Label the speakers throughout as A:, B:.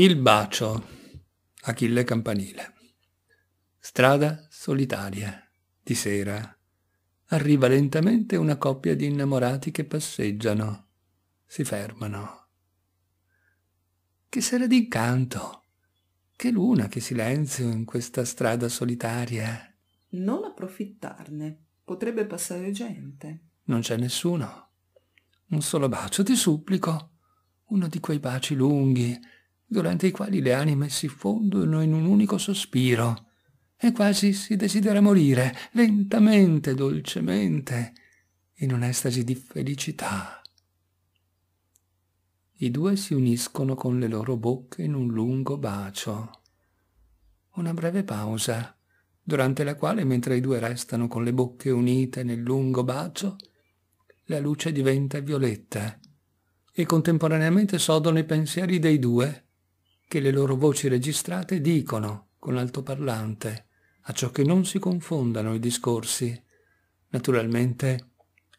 A: Il bacio. Achille Campanile. Strada solitaria. Di sera. Arriva lentamente una coppia di innamorati che passeggiano. Si fermano. Che sera d'incanto. Che luna, che silenzio in questa strada solitaria.
B: Non approfittarne. Potrebbe passare gente.
A: Non c'è nessuno. Un solo bacio, ti supplico. Uno di quei baci lunghi durante i quali le anime si fondono in un unico sospiro e quasi si desidera morire lentamente, dolcemente, in un'estasi di felicità. I due si uniscono con le loro bocche in un lungo bacio. Una breve pausa, durante la quale, mentre i due restano con le bocche unite nel lungo bacio, la luce diventa violetta e contemporaneamente sodono i pensieri dei due che le loro voci registrate dicono con altoparlante, a ciò che non si confondano i discorsi. Naturalmente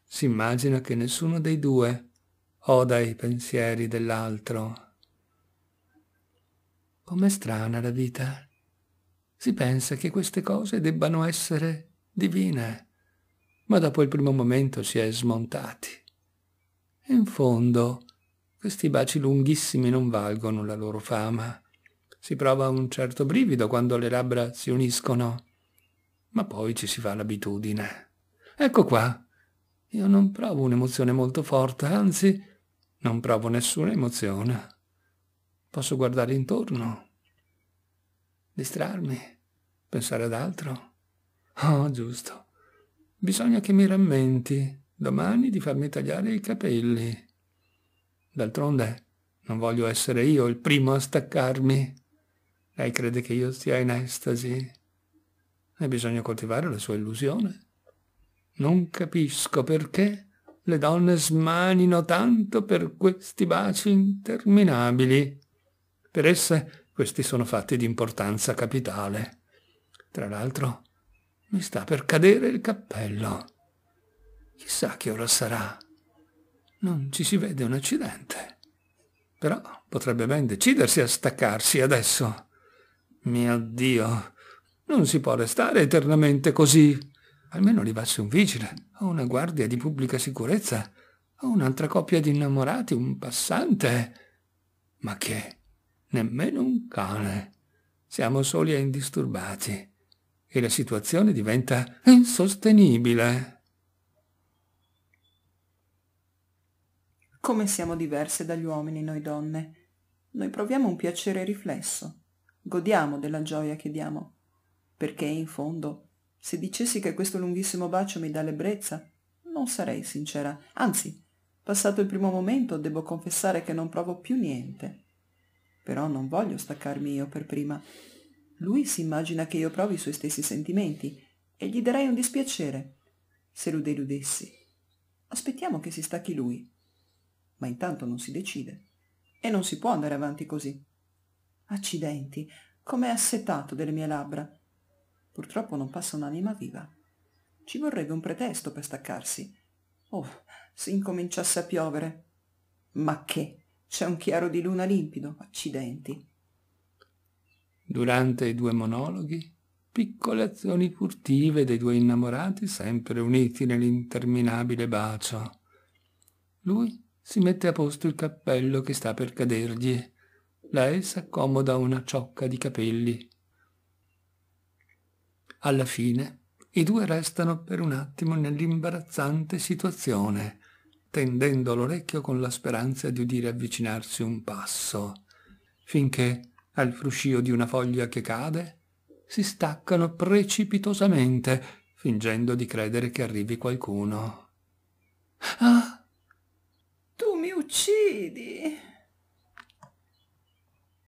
A: si immagina che nessuno dei due oda i pensieri dell'altro. Com'è strana la vita. Si pensa che queste cose debbano essere divine, ma dopo il primo momento si è smontati. In fondo, questi baci lunghissimi non valgono la loro fama. Si prova un certo brivido quando le labbra si uniscono, ma poi ci si fa l'abitudine. Ecco qua. Io non provo un'emozione molto forte, anzi, non provo nessuna emozione. Posso guardare intorno, distrarmi, pensare ad altro. Oh, giusto. Bisogna che mi rammenti domani di farmi tagliare i capelli. D'altronde non voglio essere io il primo a staccarmi. Lei crede che io stia in estasi? E bisogna coltivare la sua illusione. Non capisco perché le donne smanino tanto per questi baci interminabili. Per esse questi sono fatti di importanza capitale. Tra l'altro, mi sta per cadere il cappello. Chissà che ora sarà. Non ci si vede un accidente. Però potrebbe ben decidersi a staccarsi adesso. Mio Dio, non si può restare eternamente così. Almeno arrivasse un vigile, o una guardia di pubblica sicurezza, o un'altra coppia di innamorati, un passante. Ma che? Nemmeno un cane. Siamo soli e indisturbati. E la situazione diventa insostenibile.
B: Come siamo diverse dagli uomini noi donne. Noi proviamo un piacere riflesso, godiamo della gioia che diamo, perché in fondo, se dicessi che questo lunghissimo bacio mi dà l'ebbrezza, non sarei sincera, anzi, passato il primo momento, devo confessare che non provo più niente. Però non voglio staccarmi io per prima. Lui si immagina che io provi i suoi stessi sentimenti e gli darei un dispiacere se lo deludessi. Aspettiamo che si stacchi lui ma intanto non si decide. E non si può andare avanti così. Accidenti, com'è assetato delle mie labbra. Purtroppo non passa un'anima viva. Ci vorrebbe un pretesto per staccarsi. Oh, se incominciasse a piovere. Ma che? C'è un chiaro di luna limpido. Accidenti.
A: Durante i due monologhi, piccole azioni furtive dei due innamorati sempre uniti nell'interminabile bacio. Lui si mette a posto il cappello che sta per cadergli. Lei s'accomoda una ciocca di capelli. Alla fine i due restano per un attimo nell'imbarazzante situazione, tendendo l'orecchio con la speranza di udire avvicinarsi un passo, finché, al fruscio di una foglia che cade, si staccano precipitosamente, fingendo di credere che arrivi qualcuno.
B: Ah!